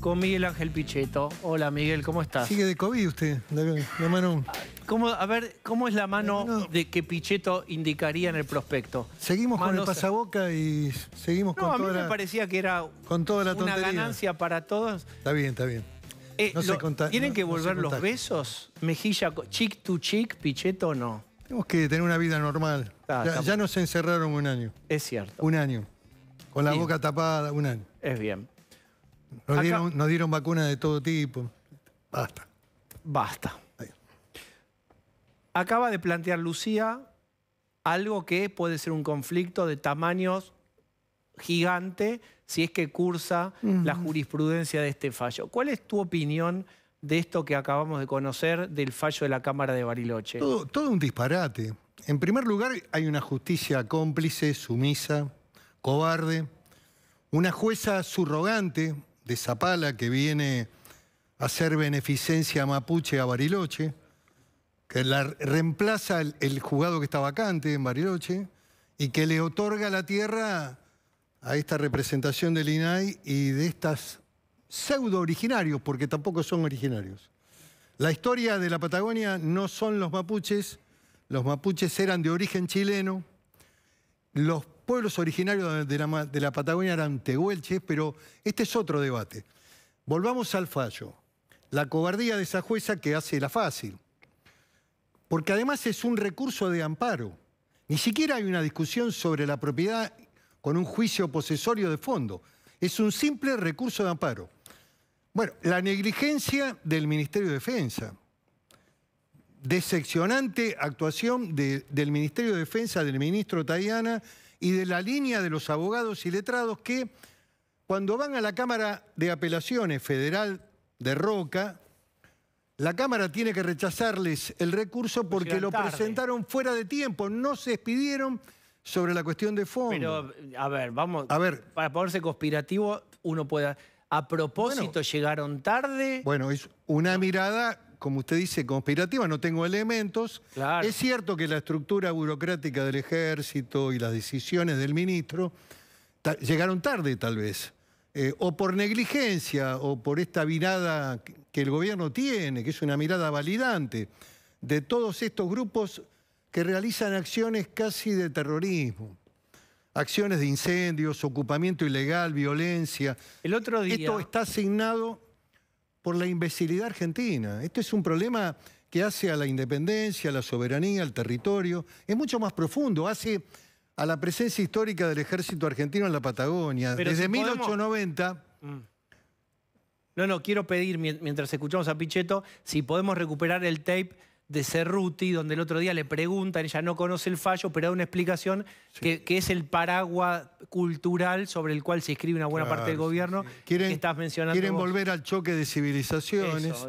con Miguel Ángel Pichetto. Hola Miguel, ¿cómo estás? Sigue de COVID usted, la, mano. a ver, ¿cómo es la mano de que Pichetto indicaría en el prospecto? Seguimos con el pasaboca y seguimos no, con a mí me parecía que era con toda la una ganancia para todos. Está bien, está bien. Eh, ¿Tienen que volver los besos? Mejilla, chick to cheek, Pichetto o no? Tenemos que tener una vida normal. Ah, ya, nos encerraron un año. Es cierto. Un año. Con la boca tapada, un año. Es bien. Nos, dieron, vacunas de todo tipo. Basta. Basta. Acaba de plantear Lucía algo que puede ser un conflicto de tamaños gigante si es que cursa la jurisprudencia de este fallo. ¿Cuál es tu opinión de esto que acabamos de conocer del fallo de la Cámara de Bariloche? Todo, todo un disparate. En primer lugar, hay una justicia cómplice, sumisa, cobarde, una jueza surrogante, de Zapala que viene a hacer beneficencia a mapuche a Bariloche, que la reemplaza el, juzgado que está vacante en Bariloche y que le otorga la tierra a esta representación del INAI y de estas pseudo originarios, porque tampoco son originarios. La historia de la Patagonia no son los mapuches, los mapuches eran de origen chileno, los pueblos originarios de la, Patagonia eran tehuelches, pero este es otro debate. Volvamos al fallo. La cobardía de esa jueza que hace la fácil. Porque además es un recurso de amparo. Ni siquiera hay una discusión sobre la propiedad con un juicio posesorio de fondo. Es un simple recurso de amparo. Bueno, la negligencia del Ministerio de Defensa. Decepcionante actuación del Ministerio de Defensa, del ministro Tayana y de la línea de los abogados y letrados que cuando van a la Cámara de Apelaciones Federal de Roca, la Cámara tiene que rechazarles el recurso porque lo presentaron fuera de tiempo, no se despidieron sobre la cuestión de fondo. Pero, a ver, vamos, a ver, para ponerse conspirativo, uno pueda A propósito, llegaron tarde. Bueno, es una mirada como usted dice, conspirativa, no tengo elementos. Es cierto que la estructura burocrática del ejército y las decisiones del ministro llegaron tarde, tal vez. Eh, o por negligencia, o por esta mirada que el gobierno tiene, que es una mirada validante, de todos estos grupos que realizan acciones casi de terrorismo acciones de incendios, ocupamiento ilegal, violencia. El otro día. Esto está asignado por la imbecilidad argentina. Este es un problema que hace a la independencia, a la soberanía, al territorio. Es mucho más profundo, hace a la presencia histórica del ejército argentino en la Patagonia. Desde 1890... Mm. No, no, quiero pedir, mientras escuchamos a Pichetto, si podemos recuperar el tape de Cerruti, donde el otro día le preguntan, ella no conoce el fallo, pero da una explicación que, es el paraguas cultural sobre el cual se inscribe una buena parte del gobierno. Quieren, mencionando quieren volver al choque de civilizaciones.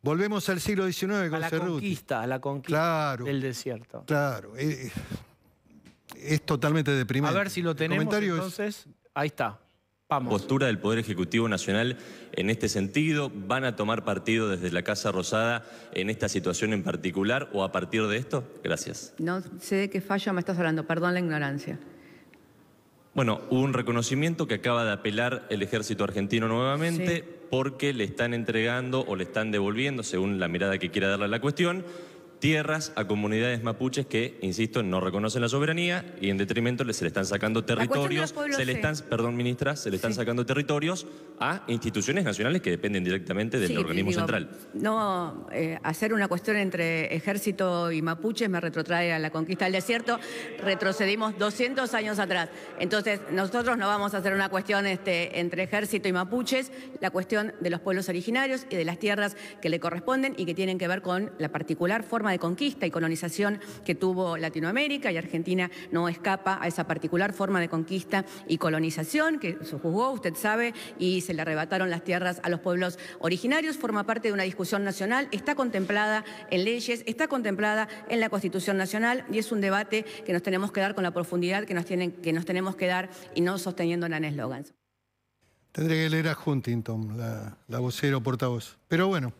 Volvemos al siglo XIX con a la conquista, a la conquista claro, del desierto. Claro, eh, es, totalmente deprimente. A ver si lo tenemos, entonces, ahí está postura del Poder Ejecutivo Nacional en este sentido? ¿Van a tomar partido desde la Casa Rosada en esta situación en particular o a partir de esto? Gracias. No sé de qué fallo me estás hablando, perdón la ignorancia. Bueno, hubo un reconocimiento que acaba de apelar el ejército argentino nuevamente porque le están entregando o le están devolviendo, según la mirada que quiera darle a la cuestión, tierras a comunidades mapuches que, insisto, no reconocen la soberanía y en detrimento se le están sacando territorios, se le están, perdón ministra, se le están sacando territorios a instituciones nacionales que dependen directamente del organismo central. No, eh, hacer una cuestión entre ejército y mapuches me retrotrae a la conquista del desierto, retrocedimos 200 años atrás. Entonces, nosotros no vamos a hacer una cuestión este, entre ejército y mapuches, la cuestión de los pueblos originarios y de las tierras que le corresponden y que tienen que ver con la particular forma de conquista y colonización que tuvo Latinoamérica y Argentina no escapa a esa particular forma de conquista y colonización que se juzgó, usted sabe, y se le arrebataron las tierras a los pueblos originarios, forma parte de una discusión nacional, está contemplada en leyes, está contemplada en la Constitución Nacional y es un debate que nos tenemos que dar con la profundidad que nos, tienen, que nos tenemos que dar y no sosteniendo en eslogans. Tendré que leer a Huntington, la, la vocera portavoz. Pero bueno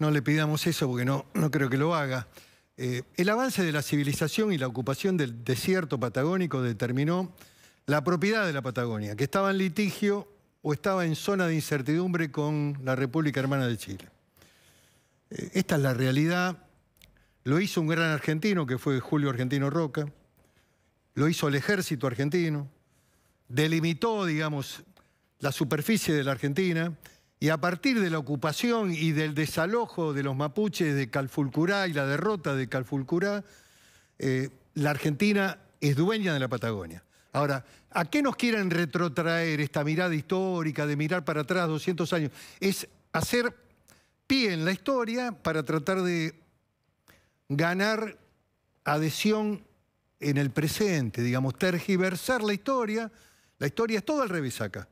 no le pidamos eso porque no, no creo que lo haga. Eh, el avance de la civilización y la ocupación del desierto patagónico determinó la propiedad de la Patagonia, que estaba en litigio o estaba en zona de incertidumbre con la República Hermana de Chile. Eh, esta es la realidad. Lo hizo un gran argentino, que fue Julio Argentino Roca. Lo hizo el ejército argentino. Delimitó, digamos, la superficie de la Argentina y a partir de la ocupación y del desalojo de los mapuches de Calfulcurá y la derrota de Calfulcurá, eh, la Argentina es dueña de la Patagonia. Ahora, ¿a qué nos quieren retrotraer esta mirada histórica de mirar para atrás 200 años? Es hacer pie en la historia para tratar de ganar adhesión en el presente, digamos, tergiversar la historia. La historia es todo al revés acá.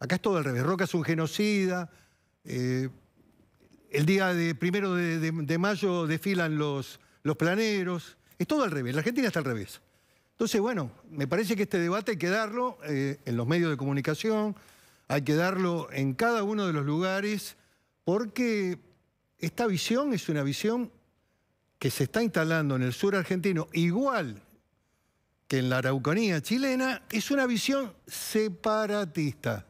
Acá es todo al revés. Roca es un genocida. Eh, el día de primero de, mayo desfilan los, planeros. Es todo al revés. La Argentina está al revés. Entonces, bueno, me parece que este debate hay que darlo eh, en los medios de comunicación, hay que darlo en cada uno de los lugares, porque esta visión es una visión que se está instalando en el sur argentino, igual que en la Araucanía chilena, es una visión separatista.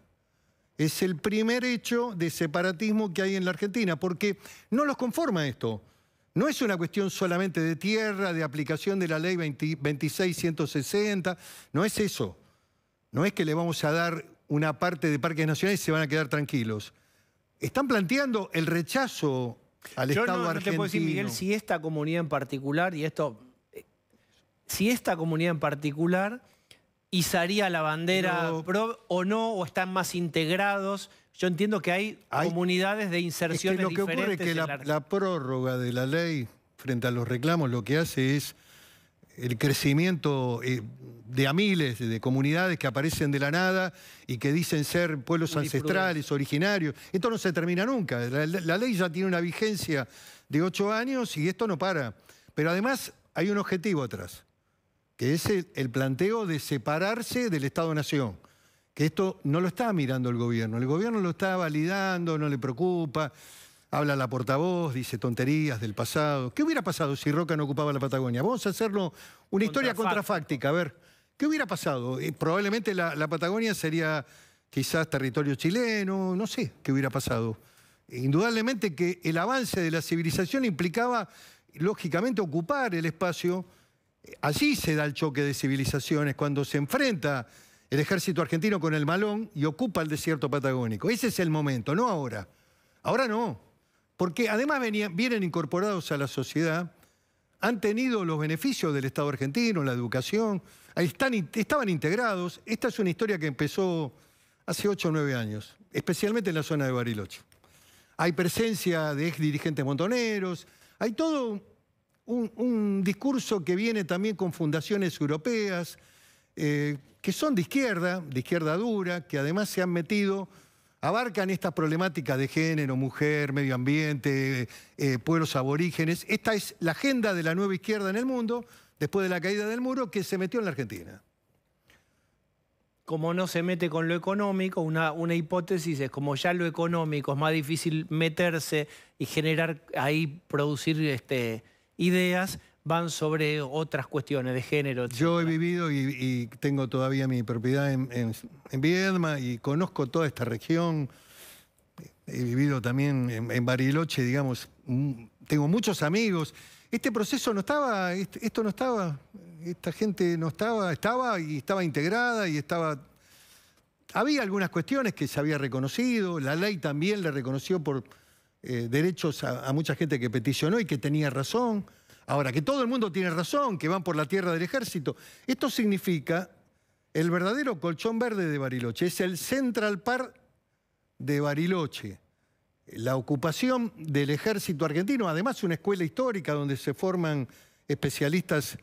Es el primer hecho de separatismo que hay en la Argentina, porque no los conforma esto. No es una cuestión solamente de tierra, de aplicación de la ley 26.160, 2660, no es eso. No es que le vamos a dar una parte de parques nacionales y se van a quedar tranquilos. Están planteando el rechazo al Estado no argentino. Te puedo decir, Miguel, si esta comunidad en particular, y esto, eh, si esta comunidad en particular izaría la bandera o no, o están más integrados. Yo entiendo que hay, comunidades de inserción. Es que lo que ocurre es que la, prórroga de la ley frente a los reclamos lo que hace es el crecimiento eh, de a miles de comunidades que aparecen de la nada y que dicen ser pueblos ancestrales, originarios. Esto no se termina nunca. la ley ya tiene una vigencia de ocho años y esto no para. Pero además hay un objetivo atrás que es el, planteo de separarse del Estado-Nación. Que esto no lo está mirando el gobierno, el gobierno lo está validando, no le preocupa, habla la portavoz, dice tonterías del pasado. ¿Qué hubiera pasado si Roca no ocupaba la Patagonia? Vamos a hacerlo una historia contrafáctica, a ver, ¿qué hubiera pasado? Eh, probablemente la Patagonia sería quizás territorio chileno, no sé qué hubiera pasado. Indudablemente que el avance de la civilización implicaba, lógicamente, ocupar el espacio Allí se da el choque de civilizaciones, cuando se enfrenta el ejército argentino con el malón y ocupa el desierto patagónico. Ese es el momento, no ahora. Ahora no, porque además vienen incorporados a la sociedad, han tenido los beneficios del Estado argentino, la educación, están, estaban integrados. Esta es una historia que empezó hace 8 o 9 años, especialmente en la zona de Bariloche. Hay presencia de ex dirigentes montoneros, hay todo un, discurso que viene también con fundaciones europeas, eh, que son de izquierda, de izquierda dura, que además se han metido, abarcan estas problemáticas de género, mujer, medio ambiente, eh, pueblos aborígenes. Esta es la agenda de la nueva izquierda en el mundo, después de la caída del muro, que se metió en la Argentina como no se mete con lo económico, una, una, hipótesis es como ya lo económico es más difícil meterse y generar ahí, producir este, ideas van sobre otras cuestiones de género. Yo he vivido y, tengo todavía mi propiedad en, en, Viedma y conozco toda esta región. He vivido también en, en Bariloche, digamos, tengo muchos amigos. Este proceso no estaba, este, esto no estaba, esta gente no estaba, estaba y estaba integrada y estaba... Había algunas cuestiones que se había reconocido, la ley también le reconoció por eh, derechos a, mucha gente que peticionó y que tenía razón. Ahora, que todo el mundo tiene razón, que van por la tierra del ejército. Esto significa el verdadero colchón verde de Bariloche, es el Central par de Bariloche. La ocupación del ejército argentino, además una escuela histórica donde se forman especialistas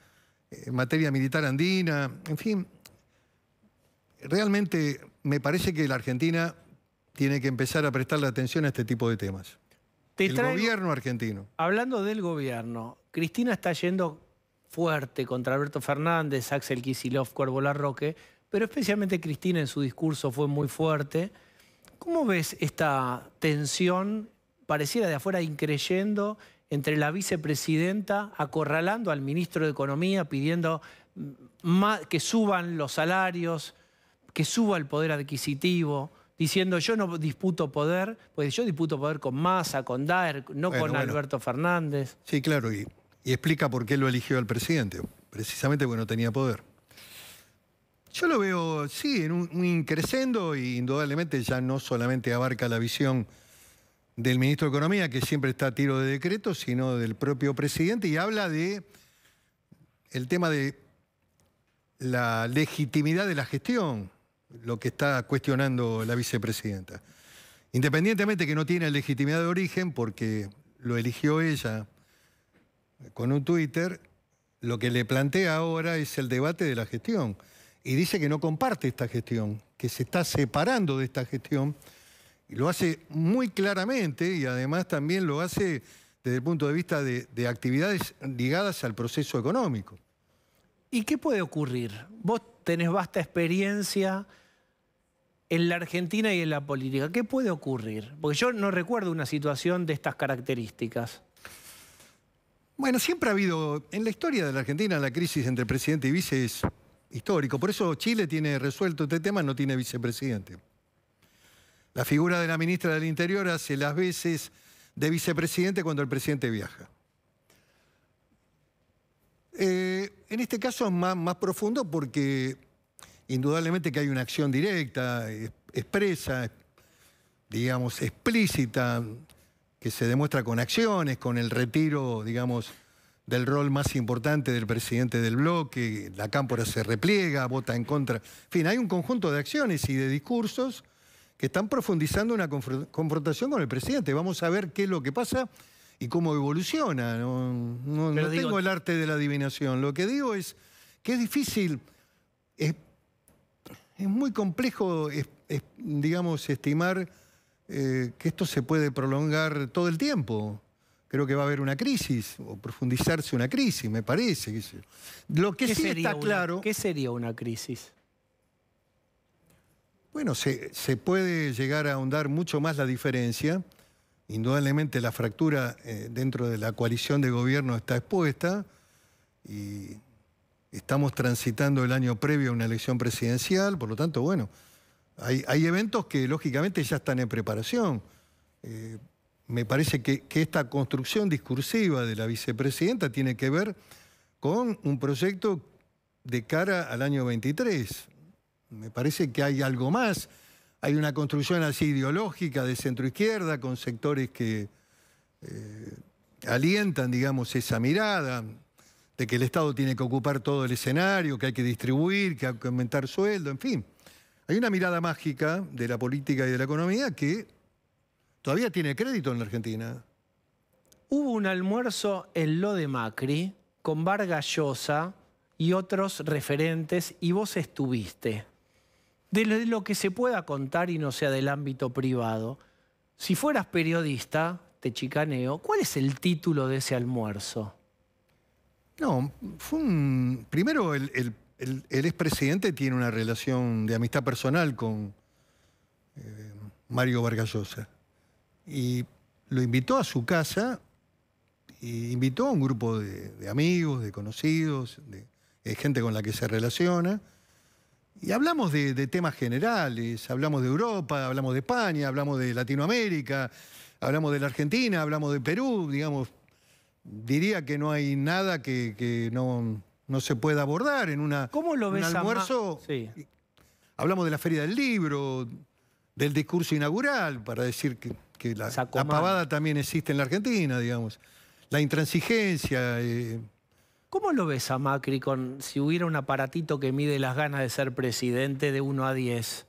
en materia militar andina, en fin. Realmente me parece que la Argentina tiene que empezar a prestarle atención a este tipo de temas el gobierno argentino. Hablando del gobierno, Cristina está yendo fuerte contra Alberto Fernández, Axel Kicillof, Cuervo Larroque, pero especialmente Cristina en su discurso fue muy fuerte. ¿Cómo ves esta tensión, pareciera de afuera increyendo, entre la vicepresidenta acorralando al ministro de Economía, pidiendo mm, que suban los salarios, que suba el poder adquisitivo? diciendo yo no disputo poder, pues yo disputo poder con Massa, con Daer, no con Alberto Fernández. Sí, claro, y, explica por qué lo eligió al presidente, precisamente porque no tenía poder. Yo lo veo, sí, en un, un crescendo y indudablemente ya no solamente abarca la visión del ministro de Economía, que siempre está a tiro de decreto, sino del propio presidente, y habla de el tema de la legitimidad de la gestión lo que está cuestionando la vicepresidenta. Independientemente que no tiene legitimidad de origen, porque lo eligió ella con un Twitter, lo que le plantea ahora es el debate de la gestión. Y dice que no comparte esta gestión, que se está separando de esta gestión. Y lo hace muy claramente y además también lo hace desde el punto de vista de, de actividades ligadas al proceso económico. ¿Y qué puede ocurrir? Vos tenés vasta experiencia en la Argentina y en la política. ¿Qué puede ocurrir? Porque yo no recuerdo una situación de estas características. Bueno, siempre ha habido, en la historia de la Argentina, la crisis entre presidente y vice es histórico. Por eso Chile tiene resuelto este tema, no tiene vicepresidente. La figura de la ministra del Interior hace las veces de vicepresidente cuando el presidente viaja. Eh, en este caso es más, más profundo porque indudablemente que hay una acción directa, expresa, digamos, explícita, que se demuestra con acciones, con el retiro, digamos, del rol más importante del presidente del bloque, la cámpora se repliega, vota en contra. En fin, hay un conjunto de acciones y de discursos que están profundizando una confrontación con el presidente. Vamos a ver qué es lo que pasa y cómo evoluciona. No, no, tengo el arte de la adivinación. Lo que digo es que es difícil... Es muy complejo, digamos, estimar eh, que esto se puede prolongar todo el tiempo. Creo que va a haber una crisis, o profundizarse una crisis, me parece. Lo que sí está claro... ¿Qué sería una crisis? Bueno, se, puede llegar a ahondar mucho más la diferencia. Indudablemente la fractura eh, dentro de la coalición de gobierno está expuesta y estamos transitando el año previo a una elección presidencial, por lo tanto, bueno, hay, eventos que lógicamente ya están en preparación. Eh, me parece que, esta construcción discursiva de la vicepresidenta tiene que ver con un proyecto de cara al año 23. Me parece que hay algo más. Hay una construcción así ideológica de centroizquierda con sectores que eh, alientan, digamos, esa mirada de que el Estado tiene que ocupar todo el escenario, que hay que distribuir, que hay que aumentar sueldo, en fin. Hay una mirada mágica de la política y de la economía que todavía tiene crédito en la Argentina. Hubo un almuerzo en lo de Macri con Vargas Llosa y otros referentes y vos estuviste. De lo que se pueda contar y no sea del ámbito privado, si fueras periodista, te chicaneo, ¿cuál es el título de ese almuerzo? No, fue un... Primero, el, el, el, expresidente tiene una relación de amistad personal con eh, Mario Vargallosa. Y lo invitó a su casa y invitó a un grupo de, amigos, de conocidos, de, gente con la que se relaciona. Y hablamos de, temas generales, hablamos de Europa, hablamos de España, hablamos de Latinoamérica, hablamos de la Argentina, hablamos de Perú, digamos, diría que no hay nada que, no, se pueda abordar en una, ¿Cómo lo ves un almuerzo. Hablamos de la Feria del Libro, del discurso inaugural, para decir que, la, pavada también existe en la Argentina, digamos. La intransigencia. Eh. ¿Cómo lo ves a Macri con, si hubiera un aparatito que mide las ganas de ser presidente de 1 a 10?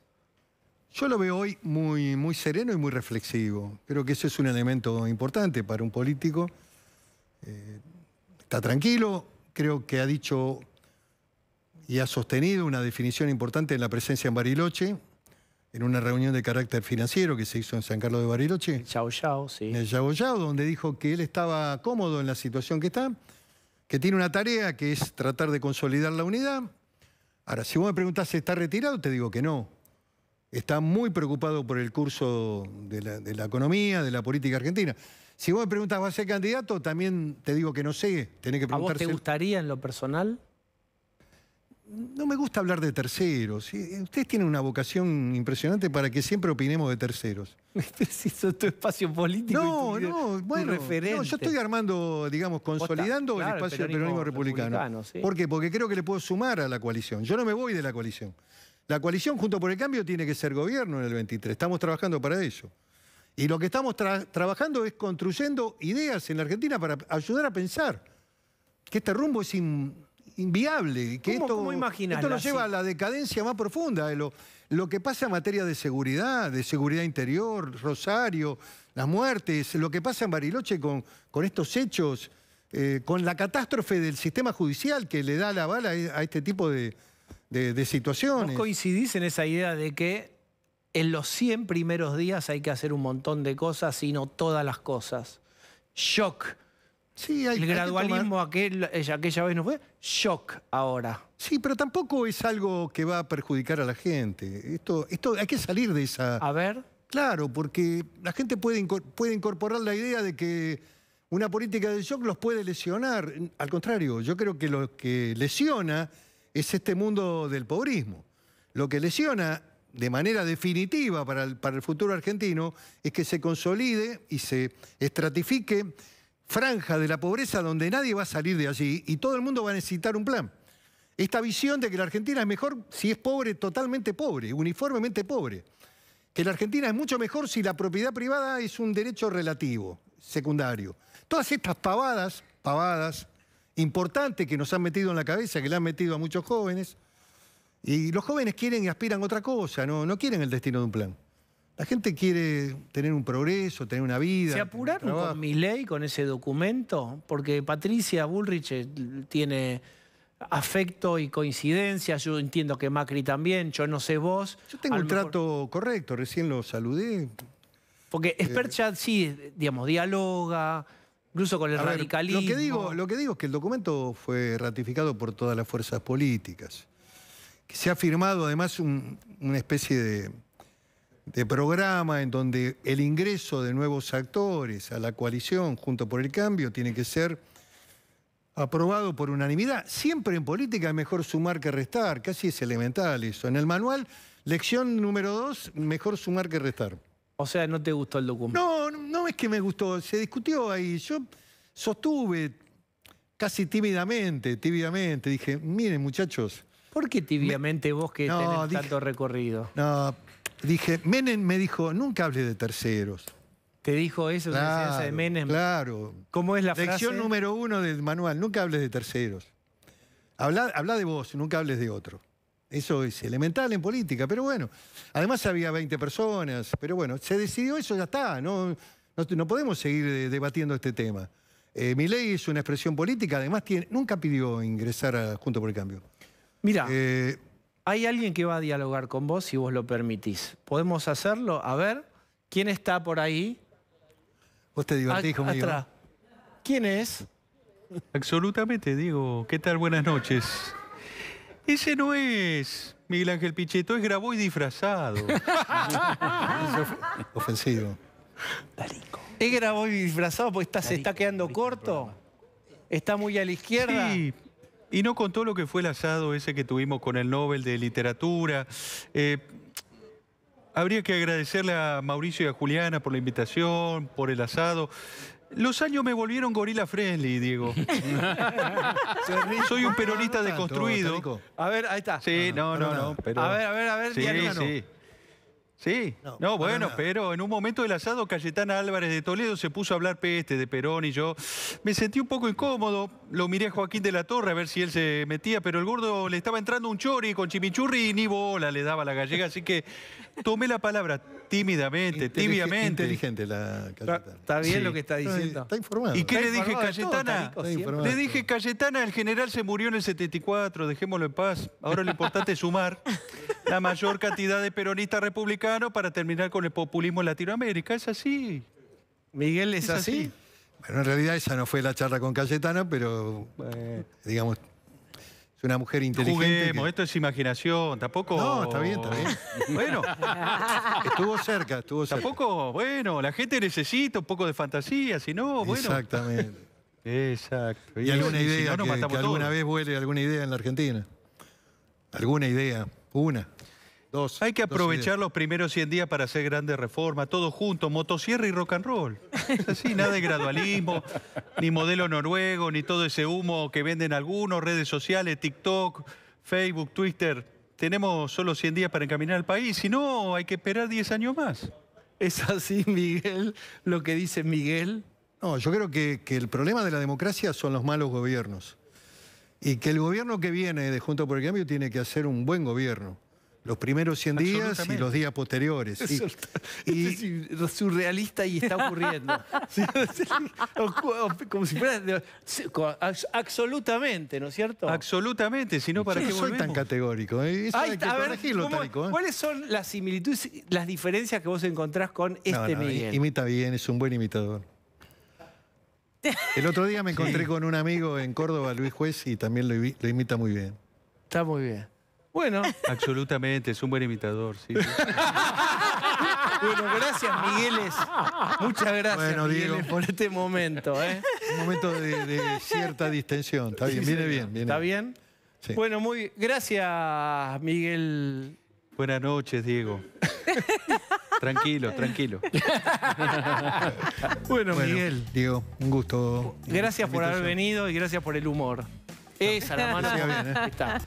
Yo lo veo hoy muy, muy sereno y muy reflexivo. Creo que ese es un elemento importante para un político está tranquilo, creo que ha dicho y ha sostenido una definición importante en la presencia en Bariloche, en una reunión de carácter financiero que se hizo en San Carlos de Bariloche. El sí. En el Yao donde dijo que él estaba cómodo en la situación que está, que tiene una tarea que es tratar de consolidar la unidad. Ahora, si vos me preguntás si está retirado, te digo que no. Está muy preocupado por el curso de la economía, de la política argentina. Si vos me preguntas, ¿vas a ser candidato? También te digo que no sé. Tenés que preguntarse... ¿A te gustaría en lo personal? No me gusta hablar de terceros. Ustedes tienen una vocación impresionante para que siempre opinemos de terceros. es tu espacio político. No, no, bueno. yo estoy armando, digamos, consolidando el espacio del peronismo republicano. ¿Por qué? Porque creo que le puedo sumar a la coalición. Yo no me voy de la coalición. La coalición, junto por el cambio, tiene que ser gobierno en el 23. Estamos trabajando para ello. Y lo que estamos trabajando es construyendo ideas en la Argentina para ayudar a pensar que este rumbo es inviable, que ¿Cómo, esto, esto nos lleva a la decadencia más profunda, de lo, que pasa en materia de seguridad, de seguridad interior, Rosario, las muertes, lo que pasa en Bariloche con, estos hechos, eh, con la catástrofe del sistema judicial que le da la bala a este tipo de, situaciones. Vos coincidís en esa idea de que en los 100 primeros días hay que hacer un montón de cosas, y no todas las cosas. Shock. Sí, hay, el gradualismo eh, aquella vez no fue shock ahora. Sí, pero tampoco es algo que va a perjudicar a la gente. Esto, esto hay que salir de esa. A ver. Claro, porque la gente puede, puede incorporar la idea de que una política de shock los puede lesionar. Al contrario, yo creo que lo que lesiona es este mundo del pobrismo. Lo que lesiona de manera definitiva para el, futuro argentino es que se consolide y se estratifique franja de la pobreza donde nadie va a salir de allí y todo el mundo va a necesitar un plan. Esta visión de que la Argentina es mejor si es pobre, totalmente pobre, uniformemente pobre. Que la Argentina es mucho mejor si la propiedad privada es un derecho relativo, secundario. Todas estas pavadas, pavadas importantes que nos han metido en la cabeza, que le han metido a muchos jóvenes, y los jóvenes quieren y aspiran a otra cosa, no, no quieren el destino de un plan. La gente quiere tener un progreso, tener una vida. ¿Se apuraron con mi ley, con ese documento? Porque Patricia Bullrich eh, tiene afecto y coincidencia, yo entiendo que Macri también, yo no sé vos. Yo tengo un trato correcto, recién lo saludé. Porque Esperchat eh, sí, digamos, dialoga, incluso con el radicalismo. que digo, lo que digo es que el documento fue ratificado por todas las fuerzas políticas se ha firmado además una especie de, programa en donde el ingreso de nuevos actores a la coalición junto por el cambio tiene que ser aprobado por unanimidad. Siempre en política es mejor sumar que restar, casi es elemental eso. En el manual, lección número dos, mejor sumar que restar. O sea, ¿no te gustó el documento? No, no, no es que me gustó, se discutió ahí. Yo sostuve casi tímidamente, tímidamente, dije, miren muchachos, ¿Por qué tibiamente vos que tenés tanto recorrido? No, dije, Menem me dijo, nunca hables de terceros. ¿Te dijo eso, claro, de Menem? Claro. ¿Cómo es la frase? Lección número uno del manual, nunca hables de terceros. Habla, habla de vos, nunca hables de otro. Eso es elemental en política, pero bueno. Además había 20 personas, pero bueno, se decidió eso, ya está. No, no, podemos seguir eh, debatiendo este tema. Eh, mi ley es una expresión política, además tiene, nunca pidió ingresar a Junto por el Cambio. Mira, eh, hay alguien que va a dialogar con vos si vos lo permitís. ¿Podemos hacerlo? A ver, ¿quién está por ahí? Vos te divertís a conmigo. ¿Quién es? Absolutamente, digo. ¿Qué tal? Buenas noches. Ese no es Miguel Ángel Pichetto, es y disfrazado. ofensivo. ¿Es y disfrazado porque se está quedando corto? ¿Está muy a la izquierda? Sí, y no contó lo que fue el asado ese que tuvimos con el Nobel de Literatura. Eh, habría que agradecerle a Mauricio y a Juliana por la invitación, por el asado. Los años me volvieron gorila friendly, Diego. Soy un peronista ah, deconstruido. A ver, ahí está. Sí, no, no, no. A ver, a ver, a ver, sí, sí. Sí, no, bueno, pero en un momento del asado Cayetana Álvarez de Toledo se puso a hablar peste de Perón y yo me sentí un poco incómodo, lo miré a Joaquín de la Torre a ver si él se metía, pero el gordo le estaba entrando un chori con chimichurri y ni bola le daba la gallega, así que tomé la palabra tímidamente, tibiamente. Inteligente la Cayetana. Está bien lo que está diciendo. Está informado. ¿Y qué le dije, Cayetana? le dije, Cayetana, el general se murió en el 74, dejémoslo en paz, ahora lo importante es sumar. la mayor cantidad de peronistas republicanos para terminar con el populismo en Latinoamérica. Es así. Miguel, ¿es, así? Bueno, en realidad esa no fue la charla con Cayetano, pero eh, digamos, es una mujer inteligente. Juguemos, esto es imaginación, tampoco... No, está bien, está bien. bueno. estuvo cerca, estuvo cerca. Tampoco, bueno, la gente necesita un poco de fantasía, si no, bueno... Exactamente. Exacto. ¿Y, alguna idea que, alguna vez vuelve, alguna idea en la Argentina? ¿Alguna idea? Una. Hay que aprovechar los primeros 100 días para hacer grandes reformas, todos juntos, motosierra y rock and roll. Es así, nada de gradualismo, ni modelo noruego, ni todo ese humo que venden algunos, redes sociales, TikTok, Facebook, Twitter. Tenemos solo 100 días para encaminar al país, si no, hay que esperar 10 años más. ¿Es así, Miguel, lo que dice Miguel? No, yo creo que, que el problema de la democracia son los malos gobiernos. Y que el gobierno que viene de Junto por el Cambio tiene que hacer un buen gobierno los primeros 100 días y los días posteriores. Y, es surrealista y está ocurriendo. Como si fuera... absolutamente, ¿no es cierto? Absolutamente, si no, ¿para que qué soy tan categórico. ¿eh? Eso hay que corregirlo ¿Cuáles son las similitudes, las diferencias que vos encontrás con este Imita bien, es un buen imitador. El otro día me encontré con un amigo en Córdoba, Luis Juez, y también lo imita muy bien. Está muy bien. Bueno, absolutamente, es un buen imitador, sí. Bueno, gracias, Migueles. Muchas gracias, por este momento. ¿eh? Un momento de, cierta distensión. Está bien, viene, bien ¿Está bien? Bueno, muy gracias, Miguel. Buenas noches, Diego. tranquilo, tranquilo. bueno, Miguel. Diego, un gusto. Gracias por haber venido y gracias por el humor. Esa la mano. Bien, ¿eh? Está.